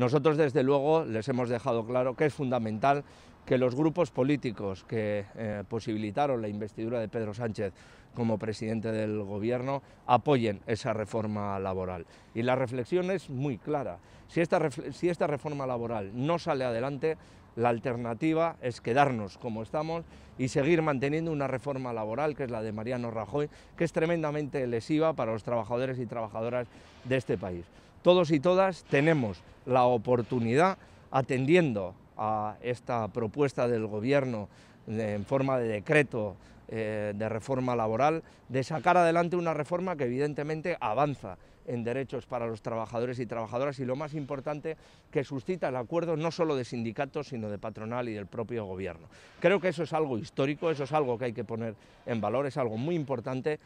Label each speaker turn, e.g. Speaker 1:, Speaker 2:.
Speaker 1: Nosotros, desde luego, les hemos dejado claro que es fundamental que los grupos políticos que eh, posibilitaron la investidura de Pedro Sánchez como presidente del Gobierno apoyen esa reforma laboral. Y la reflexión es muy clara. Si esta, si esta reforma laboral no sale adelante, la alternativa es quedarnos como estamos y seguir manteniendo una reforma laboral, que es la de Mariano Rajoy, que es tremendamente lesiva para los trabajadores y trabajadoras de este país. Todos y todas tenemos la oportunidad, atendiendo a esta propuesta del Gobierno en forma de decreto eh, de reforma laboral, de sacar adelante una reforma que evidentemente avanza en derechos para los trabajadores y trabajadoras y lo más importante que suscita el acuerdo no solo de sindicatos sino de patronal y del propio gobierno. Creo que eso es algo histórico, eso es algo que hay que poner en valor, es algo muy importante.